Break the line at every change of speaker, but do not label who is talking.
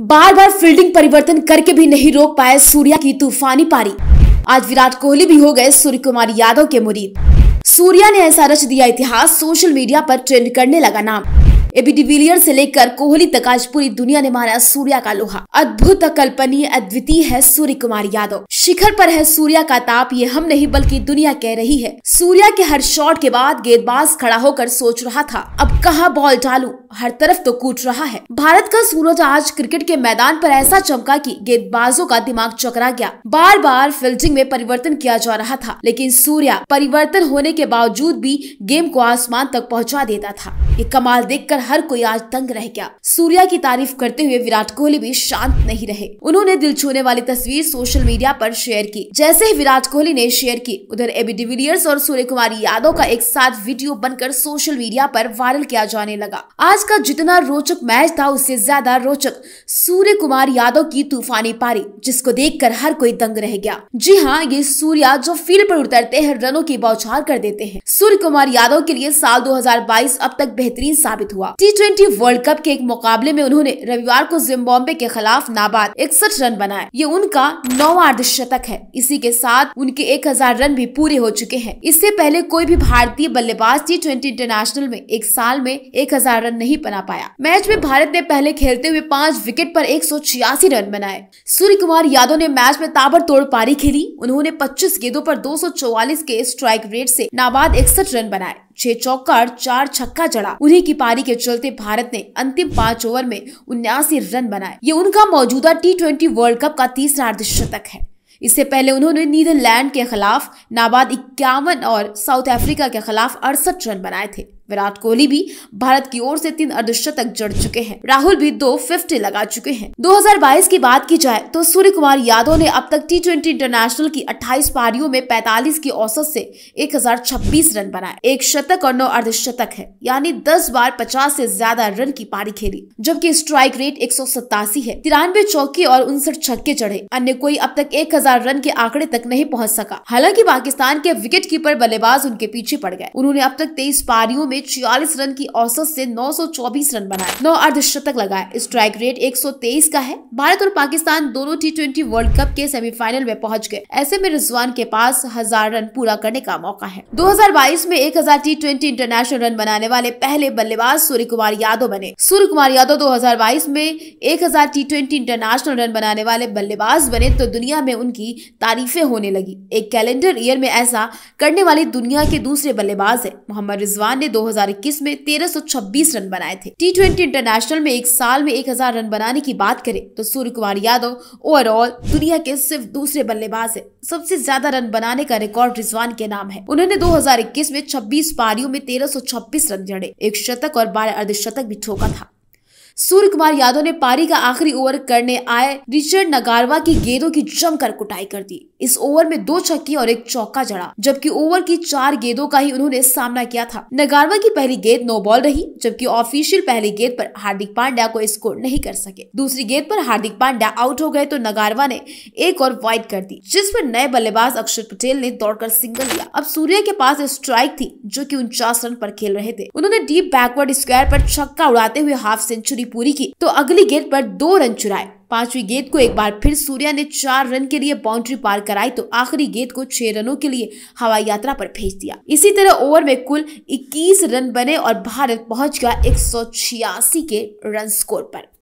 बार बार fielding परिवर्तन करके भी नहीं रोक पाए सूर्या की तूफानी पारी आज विराट कोहली भी हो गए सूर्य कुमार यादव के मुरीद सूर्या ने ऐसा रच दिया इतिहास सोशल मीडिया पर ट्रेंड करने लगा नाम एबी डिविलियर से लेकर कोहली तक आज पूरी दुनिया ने माना सूर्या का लोहा अद्भुत अकल्पनीय अद्वितीय है सूर्य कुमार यादव शिखर पर है सूर्या का ताप ये हम नहीं बल्कि दुनिया कह रही है सूर्या के हर शॉट के बाद गेंदबाज खड़ा होकर सोच रहा था अब कहा बॉल डालू हर तरफ तो कूट रहा है भारत का सूरज आज क्रिकेट के मैदान पर ऐसा चमका कि गेंदबाजों का दिमाग चकरा गया बार बार फील्डिंग में परिवर्तन किया जा रहा था लेकिन सूर्या परिवर्तन होने के बावजूद भी गेम को आसमान तक पहुँचा देता था ये कमाल देख कर हर कोई आज तंग रह गया सूर्या की तारीफ करते हुए विराट कोहली भी शांत नहीं रहे उन्होंने दिल छूने वाली तस्वीर सोशल मीडिया पर शेयर की जैसे ही विराट कोहली ने शेयर की उधर एबी डिविलियर्स और सूर्य कुमार यादव का एक साथ वीडियो बनकर सोशल मीडिया पर वायरल किया जाने लगा आज का जितना रोचक मैच था उससे ज्यादा रोचक सूर्य कुमार यादव की तूफानी पारी जिसको कर हर कोई दंग रह गया जी हाँ ये सूर्या जो फील्ड पर उतरते हैं रनों की बौछार कर देते हैं सूर्य कुमार यादव के लिए साल 2022 अब तक बेहतरीन साबित हुआ हुआ टी वर्ल्ड कप के एक मुकाबले में उन्होंने रविवार को जिम्बाब्वे के खिलाफ नाबाद इकसठ रन बनाए ये उनका नौवा अर्धशतक है इसी के साथ उनके एक हजार रन भी पूरे हो चुके हैं इससे पहले कोई भी भारतीय बल्लेबाज टी इंटरनेशनल में एक साल में एक हजार रन नहीं बना पाया मैच में भारत ने पहले खेलते हुए पाँच विकेट पर एक रन बनाए सूर्य कुमार यादव ने मैच में ताबड़तोड़ पारी खेली उन्होंने 25 गेंदों पर 244 के स्ट्राइक रेट से नाबाद इकसठ रन बनाए छह और चार छक्का जड़ा उन्हीं की पारी के चलते भारत ने अंतिम पांच ओवर में उन्यासी रन बनाए ये उनका मौजूदा टी ट्वेंटी वर्ल्ड कप का तीसरा अर्धशतक है इससे पहले उन्होंने नीदरलैंड के खिलाफ नाबाद इक्यावन और साउथ अफ्रीका के खिलाफ अड़सठ रन बनाए थे विराट कोहली भी भारत की ओर से तीन अर्धशतक जड़ चुके हैं राहुल भी दो फिफ्टी लगा चुके हैं 2022 की बात की जाए तो सूर्य कुमार यादव ने अब तक टी ट्वेंटी इंटरनेशनल की 28 पारियों में 45 की औसत से 1026 रन बनाए एक शतक और नौ अर्धशतक है यानी 10 बार 50 से ज्यादा रन की पारी खेली जबकि स्ट्राइक रेट एक है तिरानवे चौके और उनसठ छक्के चढ़े अन्य कोई अब तक एक हजार रन के आंकड़े तक नहीं पहुँच सका हालांकि पाकिस्तान के विकेट कीपर बल्लेबाज उनके पीछे पड़ गए उन्होंने अब तक तेईस पारियों में में छियालीस रन की औसत से 924 रन बनाए नौ अर्धशतक लगाए स्ट्राइक रेट 123 का है भारत और पाकिस्तान दोनों टी वर्ल्ड कप के सेमीफाइनल में पहुंच गए ऐसे में रिजवान के पास हजार रन पूरा करने का मौका है 2022 में 1000 टी इंटरनेशनल रन बनाने वाले पहले बल्लेबाज सूर्य कुमार यादव बने सूर्य कुमार यादव दो में एक टी इंटरनेशनल रन बनाने वाले बल्लेबाज बने तो दुनिया में उनकी तारीफें होने लगी एक कैलेंडर ईयर में ऐसा करने वाले दुनिया के दूसरे बल्लेबाज है मोहम्मद रिजवान ने दो 2021 में 1326 रन बनाए थे टी इंटरनेशनल में एक साल में 1000 रन बनाने की बात करें तो सूर्य कुमार यादव ओवरऑल दुनिया के सिर्फ दूसरे बल्लेबाज है सबसे ज्यादा रन बनाने का रिकॉर्ड रिजवान के नाम है उन्होंने 2021 में 26 पारियों में 1326 रन जड़े एक शतक और बारह अर्धशतक भी ठोका था सूर्य कुमार यादव ने पारी का आखिरी ओवर करने आए रिचर्ड नगारवा की गेंदों की जमकर कुटाई कर दी इस ओवर में दो छक्के और एक चौका जड़ा जबकि ओवर की चार गेंदों का ही उन्होंने सामना किया था नगारवा की पहली गेंद नो बॉल रही जबकि ऑफिशियल पहली गेंद पर हार्दिक पांड्या को स्कोर नहीं कर सके दूसरी गेंद पर हार्दिक पांड्या आउट हो गए तो नगारवा ने एक और वाइड कर दी जिस पर नए बल्लेबाज अक्षर पटेल ने दौड़कर सिंगल लिया अब सूर्य के पास स्ट्राइक थी जो की उनचास रन पर खेल रहे थे उन्होंने डीप बैकवर्ड स्क्वायर पर छक्का उड़ाते हुए हाफ सेंचुरी पूरी की तो अगली गेंद पर दो रन चुराए पांचवी गेंद को एक बार फिर सूर्या ने चार रन के लिए बाउंड्री पार कराई तो आखिरी गेंद को छह रनों के लिए हवाई यात्रा पर भेज दिया इसी तरह ओवर में कुल 21 रन बने और भारत पहुंच गया एक के रन स्कोर पर